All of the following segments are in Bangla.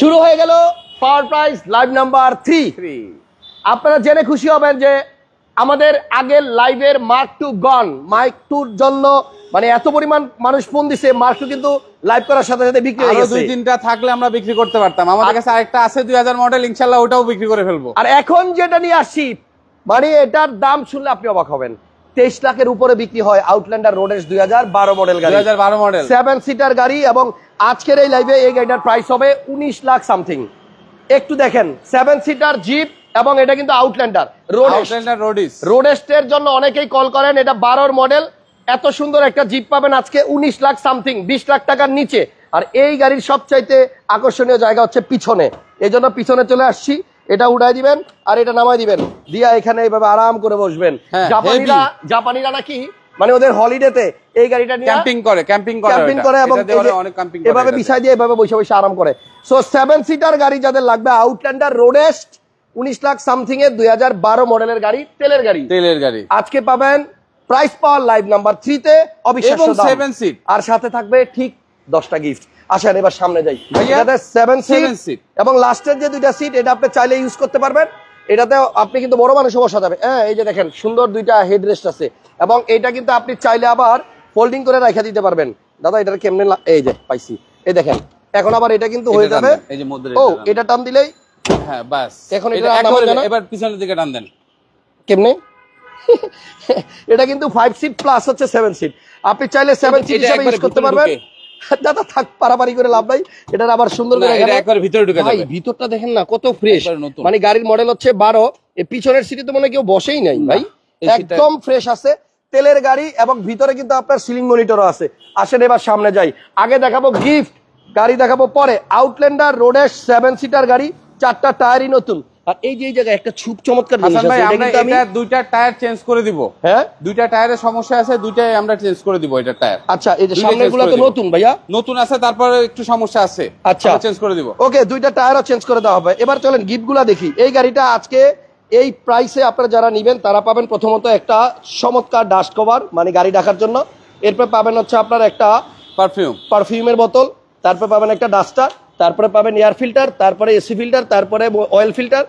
শুরু হয়ে গেল power prize live number three আপনারা জেনে খুশি হবেন যে আমাদের আগের লাইভের মার্ক টু গন মাইক টুর জন্য মানে এত পরিমাণ মানুষ ফোন দিছে মার্ক টু কিন্তু লাইভ করার সাথে সাথে বিক্রি হয়ে দুই তিনটা থাকলে আমরা বিক্রি করতে পারতাম আমাদের কাছে আরেকটা আছে হাজার মডেল ইনশাল্লাহ ওটাও বিক্রি করে ফেলবো আর এখন যেটা নিয়ে আসি মানে এটার দাম শুনলে আপনি অবাক হবেন তেইশ লাখের উপরে বিক্রি হয় আউটল্যান্ডার রোডেস দুই হাজার বারো মডেল গাড়ি বারো মডেল সেভেন সিটার গাড়ি এবং আজকের এই লাইভে এই গাড়িটার প্রাইস হবে উনিশ লাখ সামথিং একটু দেখেন সেভেন সিটার জিপ এবং এটা কিন্তু আউটল্যান্ডার রোডেস রোডেস্টের জন্য অনেকেই কল করেন এটা বারোর মডেল এত সুন্দর একটা জিপ পাবেন আজকে উনিশ লাখ সামথিং বিশ লাখ টাকার নিচে আর এই গাড়ির সবচাইতে আকর্ষণীয় জায়গা হচ্ছে পিছনে এই পিছনে চলে আসছি এটা উড়াই দিবেন আর এটা নামাই দিবেন দিয়া এখানে এইভাবে আরাম করে বসবেন হ্যাঁ, জাপানিরা জাপানিরা নাকি মানে ওদের হলিডেতে এই গাড়িটা নিয়ে ক্যাম্পিং করে ক্যাম্পিং করে ক্যাম্পিং করে এবং এভাবে দিয়ে এভাবে বসে বসে আরাম করে সো সেভেন সিটার গাড়ি যাদের লাগবে আউটল্যান্ডার রোডেস্ট উনিশ লাখ সামথিং এর দুই মডেলের গাড়ি তেলের গাড়ি তেলের গাড়ি আজকে পাবেন প্রাইস পাওয়ার লাইভ নাম্বার থ্রিতে অবিশ্বাস্য সেভেন সিট আর সাথে থাকবে ঠিক দশটা গিফট আসেন এবার সামনে যাই সেভেন সিট এবং লাস্টের যে দুইটা সিট এটা আপনি চাইলে ইউজ করতে পারবেন এটাতে আপনি কিন্তু বড় মানুষ বসা যাবে হ্যাঁ এই যে দেখেন সুন্দর দুইটা হেডরেস্ট আছে এবং এটা কিন্তু আপনি চাইলে আবার ফোল্ডিং করে রেখে দিতে পারবেন দাদা এটা কেমনে এই যে পাইছি এই দেখেন এখন আবার এটা কিন্তু হয়ে যাবে ও এটা টান দিলেই হ্যাঁ বাস এখন এটা এবার পিছনের দিকে টান দেন কেমনে এটা কিন্তু ফাইভ সিট প্লাস হচ্ছে সেভেন সিট আপনি চাইলে সেভেন সিট হিসাবে ইউজ করতে পারবেন দাদা থাক পারাপারি করে লাভ নাই এটার আবার সুন্দর করে ভিতরে ভিতরটা দেখেন না কত ফ্রেশ মানে গাড়ির মডেল হচ্ছে বারো পিছনের সিটে তো মনে কেউ বসেই নাই ভাই একদম ফ্রেশ আছে তেলের গাড়ি এবং ভিতরে কিন্তু আপনার সিলিং মনিটরও আছে আসেন এবার সামনে যাই আগে দেখাবো গিফট গাড়ি দেখাবো পরে আউটল্যান্ডার রোডের সেভেন সিটার গাড়ি চারটা টায়ারই নতুন আর এই যে জায়গায় একটা ছুপ চমৎকার জিনিস আছে এটা কিন্তু আমি দুইটা টায়ার চেঞ্জ করে দিব হ্যাঁ দুইটা টায়ারের সমস্যা আছে দুইটাই আমরা চেঞ্জ করে দিব এটা টায়ার আচ্ছা এই যে সামনেগুলো তো নতুন ভাইয়া নতুন আছে তারপরে একটু সমস্যা আছে আচ্ছা চেঞ্জ করে দিব ওকে দুইটা টায়ারও চেঞ্জ করে দেওয়া হবে এবার চলেন গিফটগুলো দেখি এই গাড়িটা আজকে এই প্রাইসে আপনারা যারা নেবেন তারা পাবেন প্রথমত একটা চমৎকার ডাস্ট কভার মানে গাড়ি রাখার জন্য এরপর পাবেন হচ্ছে আপনার একটা পারফিউম পারফিউমের বোতল তারপর পাবেন একটা ডাস্টার তারপরে পাবেন এয়ার ফিল্টার তারপরে এসি ফিল্টার তারপরে অয়েল ফিল্টার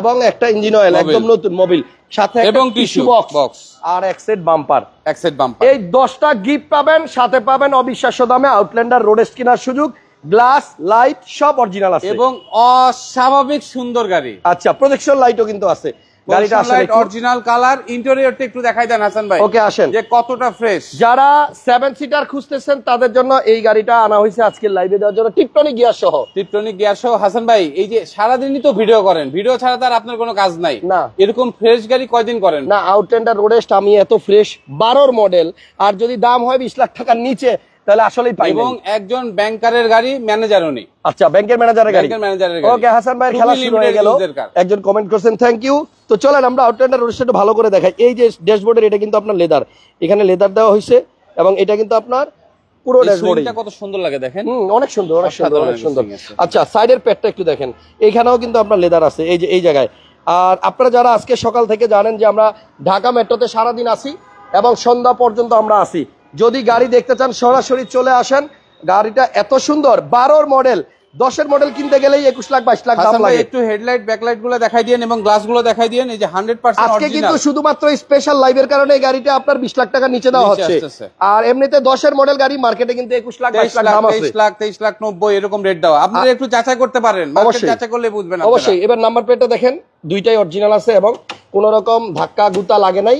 এবং একটা ইঞ্জিন অয়েল একদম নতুন মোবিল সাথে এবং টিস্যু বক্স আর এক সেট বাম্পার এক সেট বাম্পার এই 10টা গিফট পাবেন সাথে পাবেন অবিশ্বাস্য দামে আউটল্যান্ডার রোডেস কেনার সুযোগ গ্লাস লাইট সব অরিজিনাল আছে এবং অস্বাভাবিক সুন্দর গাড়ি আচ্ছা প্রজেকশন লাইটও কিন্তু আছে গাড়িটা একটু দেখাই দেন হাসান ভাই ওকে আসেন যে কতটা ফ্রেশ যারা সিটার খুঁজতেছেন তাদের জন্য এই গাড়িটা আনা হয়েছে আজকে লাইভে দেওয়ার জন্য টিপটনিক গিয়ার সহ টিপটনিক গিয়ার সহ হাসান ভাই এই যে তো ভিডিও করেন ভিডিও ছাড়া আপনার কোনো কাজ নাই না এরকম ফ্রেশ গাড়ি কয়দিন করেন না রোডেস্ট আমি এত ফ্রেশ বারোর মডেল আর যদি দাম হয় বিশ লাখ টাকার নিচে তাহলে আসলেই পাই এবং একজন ব্যাংকারের গাড়ি ম্যানেজার নেই আচ্ছা ব্যাংকের ম্যানেজারের গাড়ি ওকে হাসান ভাইয়ের খেলা শুরু হয়ে গেল একজন কমেন্ট করছেন থ্যাংক ইউ তো চলেন আমরা আউটলাইনার রোডসটা ভালো করে দেখাই এই যে ড্যাশবোর্ডের এটা কিন্তু আপনার লেদার এখানে লেদার দেওয়া হয়েছে এবং এটা কিন্তু আপনার পুরো ড্যাশবোর্ডটা কত সুন্দর লাগে দেখেন অনেক সুন্দর অনেক সুন্দর অনেক সুন্দর আচ্ছা সাইডের প্যাডটা একটু দেখেন এখানেও কিন্তু আপনার লেদার আছে এই যে এই জায়গায় আর আপনারা যারা আজকে সকাল থেকে জানেন যে আমরা ঢাকা মেট্রোতে সারাদিন আসি এবং সন্ধ্যা পর্যন্ত আমরা আসি যদি গাড়ি দেখতে চান সরাসরি চলে আসেন গাড়িটা এত সুন্দর বারোর মডেল দশের মডেল কিনতে গেলেই একুশ লাখ বাইশ লাখ দাম লাগে একটু হেডলাইট ব্যাকলাইট গুলো দেখাই দিন এবং গ্লাস গুলো দেখাই দিন এই যে হান্ড্রেড পার্সেন্ট আজকে কিন্তু শুধুমাত্র স্পেশাল লাইভের কারণে গাড়িটা আপনার বিশ লাখ টাকা নিচে দেওয়া হচ্ছে আর এমনিতে দশের মডেল গাড়ি মার্কেটে কিন্তু একুশ লাখ বাইশ লাখ দাম আছে তেইশ লাখ তেইশ লাখ নব্বই এরকম রেট দেওয়া আপনারা একটু যাচাই করতে পারেন অবশ্যই যাচাই করলে বুঝবেন অবশ্যই এবার নাম্বার প্লেটটা দেখেন দুইটাই অরিজিনাল আছে এবং কোন রকম ধাক্কা গুতা লাগে নাই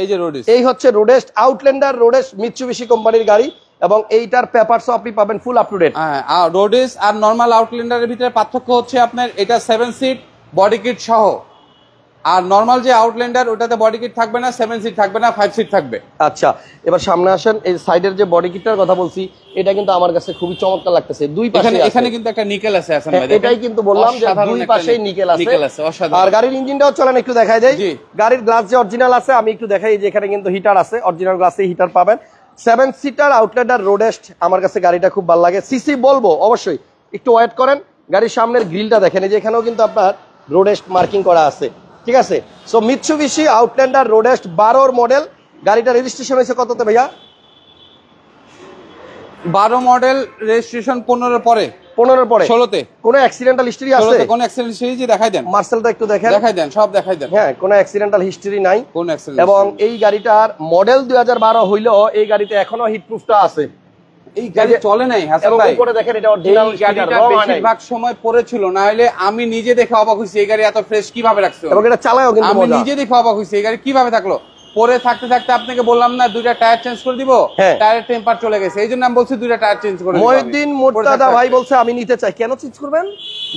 এই যে রোডেস্ট এই হচ্ছে রোডেস্ট আউটল্যান্ডার রোডেস্ট মিচুবিশি কোম্পানির গাড়ি এবং এইটার পেপারসও আপনি পাবেন ফুল আপ টু ডেট হ্যাঁ রোডিস আর নর্মাল আউটল্যান্ডারের ভিতরে পার্থক্য হচ্ছে আপনার এটা সেভেন সিট বডি কিট সহ আর নর্মাল যে আউটল্যান্ডার ওটাতে বডি কিট থাকবে না সেভেন সিট থাকবে না ফাইভ সিট থাকবে আচ্ছা এবার সামনে আসেন এই সাইডের যে বডি কিটটার কথা বলছি এটা কিন্তু আমার কাছে খুবই চমৎকার লাগতেছে দুই পাশে এখানে কিন্তু একটা নিকেল আছে এটাই কিন্তু বললাম যে দুই পাশে নিকেল আছে আর গাড়ির ইঞ্জিনটাও চলেন একটু দেখাই দেয় গাড়ির গ্লাস যে অরিজিনাল আছে আমি একটু দেখাই যে এখানে কিন্তু হিটার আছে অরিজিনাল গ্লাসে হিটার পাবেন সেভেন সিটার আউটলেটার রোডেস্ট আমার কাছে গাড়িটা খুব ভালো লাগে সিসি বলবো অবশ্যই একটু ওয়েট করেন গাড়ির সামনের গ্রিলটা দেখেন এই যে এখানেও কিন্তু আপনার রোডেস্ট মার্কিং করা আছে ঠিক আছে সো বিশি আউটল্যান্ডার রোডেস্ট বারোর মডেল গাড়িটা রেজিস্ট্রেশন হয়েছে কততে ভাইয়া বারো মডেল রেজিস্ট্রেশন পনেরো পরে পনেরোর পরে ষোলোতে অ্যাক্সিডেন্টাল আছে অ্যাক্সিডেন্ট দেখাই দেন মার্সেলটা একটু দেখেন দেখাই দেন সব দেখাই দেন হ্যাঁ অ্যাক্সিডেন্টাল নাই কোন এবং এই গাড়িটার মডেল এই গাড়িতে এখনো হিটপ্রুফটা আছে এই গাড়ি চলে নাই উপরে দেখেন এটা অরিজিনাল গাড়িটা বেশিরভাগ সময় পড়েছিল না হলে আমি নিজে দেখে অবাক হইছি এই গাড়ি এত ফ্রেশ কিভাবে রাখছো এবং এটা চালায়ও কিন্তু আমি নিজে দেখে অবাক হইছি এই গাড়ি কিভাবে থাকলো পরে থাকতে থাকতে আপনাকে বললাম না দুইটা টায়ার চেঞ্জ করে দিব হ্যাঁ। টায়ারের টেম্পার চলে গেছে এই জন্য আমি বলছি দুইটা টায়ার চেঞ্জ করে মহিউদ্দিন মোর্তাদা ভাই বলছে আমি নিতে চাই কেন চেঞ্জ করবেন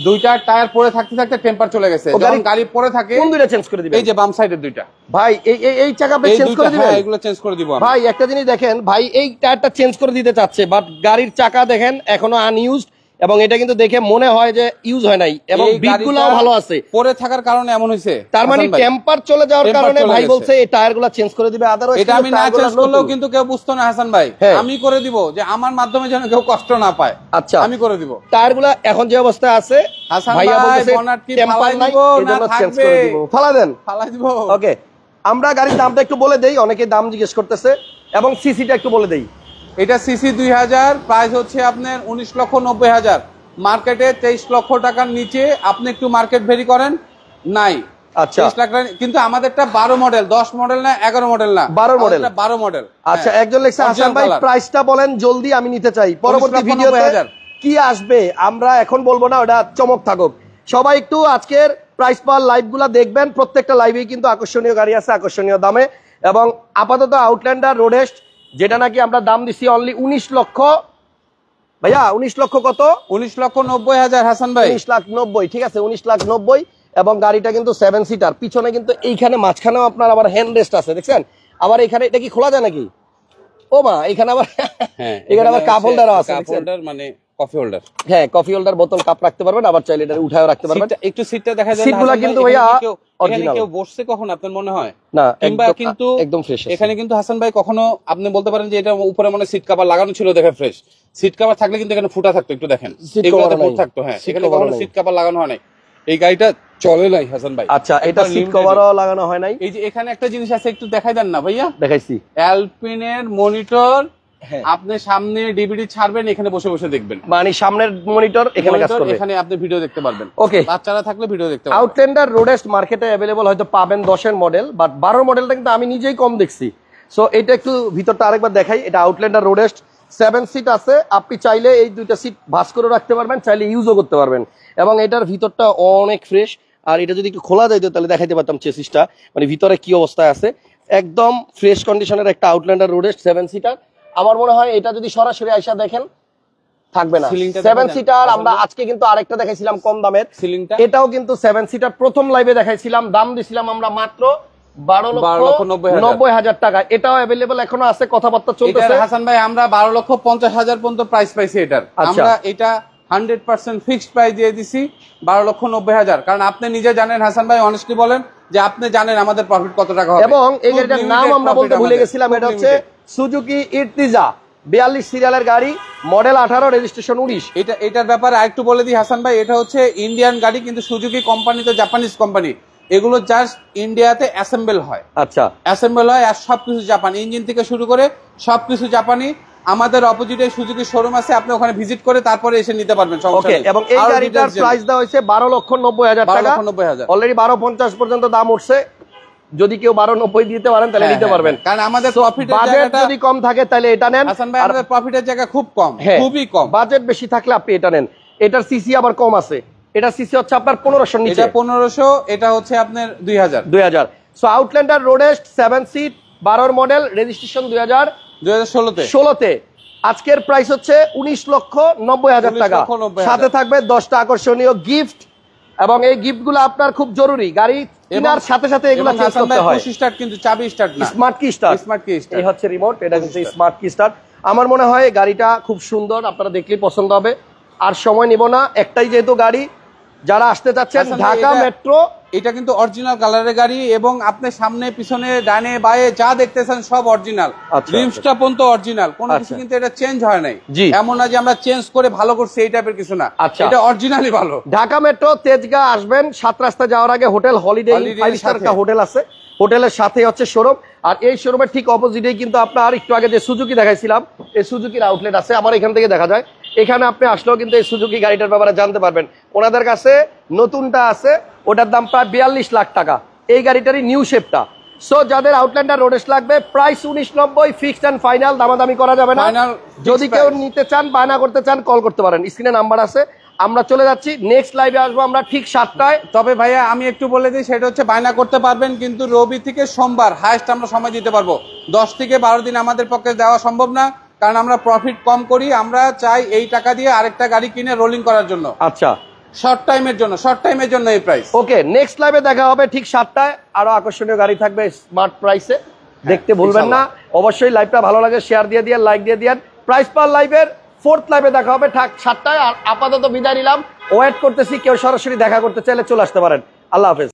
দুইটা টায়ার পরে থাকতে থাকতে টেম্পার চলে গেছে যখন গাড়ি পরে থাকে কোন দুইটা চেঞ্জ করে দিবেন এই যে বাম সাইডের দুইটা ভাই এই এই চাকা পে চেঞ্জ করে দিবেন হ্যাঁ, এগুলো চেঞ্জ করে দিব ভাই একটা জিনিস দেখেন ভাই এই টায়ারটা চেঞ্জ করে দিতে চাচ্ছে বাট গাড়ির চাকা দেখেন এখনো আনইউজড এবং এটা কিন্তু দেখে মনে হয় যে ইউজ হয় নাই এবং বিটগুলাও ভালো আছে পরে থাকার কারণে এমন হইছে তার মানে টেম্পার চলে যাওয়ার কারণে ভাই বলছে এই টায়ারগুলো চেঞ্জ করে দিবে আদারওয়াইজ এটা আমি না চেঞ্জ করলেও কিন্তু কেউ বুঝতো না হাসান ভাই হ্যাঁ। আমি করে দিব যে আমার মাধ্যমে যেন কেউ কষ্ট না পায় আচ্ছা আমি করে দিব টায়ারগুলো এখন যে অবস্থায় আছে হাসান ভাই বলছে টেম্পার নাই এটা চেঞ্জ করে দিব ফালা দেন ফালা দিব ওকে আমরা গাড়ির দামটা একটু বলে দেই অনেকে দাম জিজ্ঞেস করতেছে এবং সিসিটা একটু বলে দেই এটা সিসি দুই হাজার প্রাইস হচ্ছে আপনার উনিশ লক্ষ নব্বই হাজার মার্কেটে তেইশ লক্ষ টাকার নিচে আপনি একটু মার্কেট ভেরি করেন নাই আচ্ছা কিন্তু আমাদেরটা বারো মডেল দশ মডেল না এগারো মডেল না বারো মডেল বারো মডেল আচ্ছা হ্যাঁ, একজন প্রাইসটা বলেন জলদি আমি নিতে চাই পরবর্তী কি আসবে আমরা এখন বলবো না ওটা চমক থাকুক সবাই একটু আজকের প্রাইস দেখবেন প্রত্যেকটা লাইভেই কিন্তু আকর্ষণীয় গাড়ি আছে আকর্ষণীয় দামে এবং আপাতত আউটল্যান্ডার রোডেস্ট যেটা নাকি আমরা দাম দিছি অনলি উনিশ লক্ষ ভাইয়া উনিশ লক্ষ কত উনিশ লক্ষ নব্বই হাজার হাসান ভাই উনিশ লাখ নব্বই ঠিক আছে উনিশ লাখ নব্বই এবং গাড়িটা কিন্তু সেভেন সিটার পিছনে কিন্তু এইখানে মাঝখানেও আপনার আবার হ্যান্ড রেস্ট আছে দেখছেন আবার এখানে এটা কি খোলা যায় নাকি ও মা এখানে আবার হ্যাঁ, এখানে আবার কাপ হোল্ডারও আছে মানে কফি হোল্ডার বোতল কাপ রাখতে পারবেন আবার চাইলে এটা রাখতে পারবেন একটু সিটটা দেখা যায় সিটগুলো কিন্তু ভাইয়া এখানে ফুটা থাকতো একটু দেখেন থাকতো হ্যাঁ সিট লাগানো হয় এই গাড়িটা চলে নাই হাসান ভাই আচ্ছা এটা সিট লাগানো হয় নাই এই যে এখানে একটা জিনিস আছে একটু দেখাই দেন না ভাইয়া দেখাইছি অ্যালপিনের মনিটর হ্যাঁ। আপনি সামনে ডিভিডি ছাড়বেন এখানে বসে বসে দেখবেন মানে সামনের মনিটর এখানে কাজ করবে এখানে আপনি ভিডিও দেখতে পারবেন ওকে বাচ্চারা থাকলে ভিডিও দেখতে পারবেন আউটলেন্ডার রোডেস্ট মার্কেটে अवेलेबल হয়তো পাবেন 10 এর মডেল বাট 12 মডেলটা কিন্তু আমি নিজেই কম দেখছি সো এটা একটু ভিতরটা আরেকবার দেখাই এটা আউটলেন্ডার রোডেস্ট সেভেন সিট আছে আপনি চাইলে এই দুইটা সিট ভাস করে রাখতে পারবেন চাইলে ইউজও করতে পারবেন এবং এটার ভিতরটা অনেক ফ্রেশ আর এটা যদি একটু খোলা দেয় তাহলে দেখাইতে পারতাম চেসিসটা মানে ভিতরে কি অবস্থায় আছে একদম ফ্রেশ কন্ডিশনের একটা আউটল্যান্ডার রোডেস্ট সেভেন সিটার আমার মনে হয় এটা যদি সরাসরি আইসা দেখেন থাকবে না সেভেন সিটার আমরা আজকে কিন্তু আরেকটা দেখাইছিলাম কম দামের এটাও কিন্তু সেভেন সিটার প্রথম লাইভে দেখাইছিলাম দাম দিছিলাম আমরা মাত্র বারো লক্ষ নব্বই হাজার পঞ্চাশ হাজার পর্যন্ত প্রাইস পাইছি আচ্ছা। এটা হান্ড্রেড পার্সেন্ট ফিক্সড দিয়ে দিছি বারো লক্ষ নব্বই হাজার কারণ আপনি নিজে জানেন হাসান ভাই অনেস্টলি বলেন যে আপনি জানেন আমাদের প্রফিট কত টাকা এবং এই গাড়িটার নাম আমরা বলতে ভুলে গেছিলাম এটা হচ্ছে সুজুকি ইর্তিজা বিয়াল্লিশ সিরিয়ালের গাড়ি মডেল আঠারো রেজিস্ট্রেশন উনিশ এটা এটার ব্যাপারে আরেকটু বলে দিই হাসান ভাই এটা হচ্ছে ইন্ডিয়ান গাড়ি কিন্তু সুজুকি কোম্পানি তো জাপানিজ কোম্পানি এগুলো জাস্ট ইন্ডিয়াতে অ্যাসেম্বল হয় আচ্ছা অ্যাসেম্বল হয় আর সবকিছু জাপান ইঞ্জিন থেকে শুরু করে সবকিছু জাপানি আমাদের অপোজিটে সুজুকি শোরুম আছে আপনি ওখানে ভিজিট করে তারপরে এসে নিতে পারবেন ওকে এবং এই গাড়িটার প্রাইস দেওয়া হয়েছে বারো লক্ষ নব্বই হাজার টাকা নব্বই হাজার অলরেডি বারো পঞ্চাশ পর্যন্ত দাম উঠছে যদি কেউ বারো নব্বই দিতে পারেন তাহলে হ্যাঁ, নিতে হ্যাঁ, পারবেন হ্যাঁ। কারণ আমাদের বাজেট যদি কম থাকে তাহলে এটা নেন প্রফিটের জায়গা খুব কম খুবই কম বাজেট বেশি থাকলে আপনি এটা নেন এটার সিসি আবার কম আছে এটা সিসি হচ্ছে আপনার পনেরোশো নিচে পনেরোশো এটা হচ্ছে আপনার দুই হাজার দুই হাজার so Outlander Roadest seven seat বারোর মডেল রেজিস্ট্রেশন দুই হাজার দুই হাজার ষোলোতে ষোলোতে আজকের প্রাইস হচ্ছে উনিশ লক্ষ নব্বই হাজার টাকা সাথে থাকবে দশটা আকর্ষণীয় গিফট এবং এই গিফটগুলো আপনার খুব জরুরি গাড়ি কেনার সাথে সাথে এগুলো চেঞ্জ করতে হয় স্টার্ট কিন্তু চাবি স্টার্ট না স্মার্ট কি স্টার্ট স্মার্ট কি স্টার্ট এই হচ্ছে রিমোট এটা হচ্ছে স্মার্ট কি স্টার্ট আমার মনে হয় গাড়িটা খুব সুন্দর আপনারা দেখলেই পছন্দ হবে আর সময় নিব না একটাই যেহেতু গাড়ি যারা আসতে চাচ্ছেন আচ্ছা, ঢাকা মেট্রো এটা কিন্তু অরিজিনাল কালারের গাড়ি এবং আপনি সামনে পিছনে ডানে বায়ে যা দেখতেছেন সব অরিজিনাল আচ্ছা, রিমসটা আচ্ছা। পর্যন্ত অরিজিনাল কোনো কিছু কিন্তু এটা চেঞ্জ হয় নাই এমন না যে আমরা চেঞ্জ করে ভালো করছি এই টাইপের কিছু না এটা অরিজিনালই ভালো ঢাকা মেট্রো তেজগা আসবেন সাত রাস্তা যাওয়ার আগে হোটেল হলিডে হোটেল আছে হোটেলের সাথে হচ্ছে শোরুম আর এই শোরুমের ঠিক অপোজিটেই কিন্তু আপনার একটু আগে যে সুজুকি দেখাইছিলাম এই সুজুকির আউটলেট আছে আমার এখান থেকে দেখা যায় এখানে আপনি আসলেও কিন্তু এই সুজুকি গাড়িটার ব্যাপারে জানতে পারবেন ওনাদের কাছে নতুনটা আছে ওটার দাম প্রায় বিয়াল্লিশ লাখ টাকা এই গাড়িটারই নিউ শেপটা সো যাদের আউটল্যান্ডার রোডেস লাগবে প্রাইস উনিশ নব্বই ফিক্সড অ্যান্ড ফাইনাল দামাদামি করা যাবে না যদি কেউ নিতে চান বায়না করতে চান কল করতে পারেন স্ক্রিনে নাম্বার আছে আমরা চলে যাচ্ছি নেক্সট লাইভে আসবো আমরা ঠিক সাতটায় তবে ভাইয়া আমি একটু বলে দিই সেটা হচ্ছে বায়না করতে পারবেন কিন্তু রবি থেকে সোমবার হায়েস্ট আমরা সময় দিতে পারবো দশ থেকে বারো দিন আমাদের পক্ষে দেওয়া সম্ভব না কারণ আমরা প্রফিট কম করি আমরা চাই এই টাকা দিয়ে আরেকটা গাড়ি কিনে রোলিং করার জন্য আচ্ছা শর্ট টাইমের জন্য শর্ট টাইমের জন্য এই প্রাইস ওকে নেক্সট লাইভে দেখা হবে ঠিক সাতটায় আরো আকর্ষণীয় গাড়ি থাকবে স্মার্ট হ্যাঁ, প্রাইসে দেখতে ভুলবেন না অবশ্যই লাইভটা ভালো লাগে শেয়ার দিয়ে দিয়ে লাইক দিয়ে দিয়ে প্রাইস পার লাইভের ফোর্থ লাইভে দেখা হবে ঠাক সাতটায় আর আপাতত বিদায় নিলাম ওয়েট করতেছি কেউ সরাসরি দেখা করতে চাইলে চলে আসতে পারেন আল্লাহ হাফেজ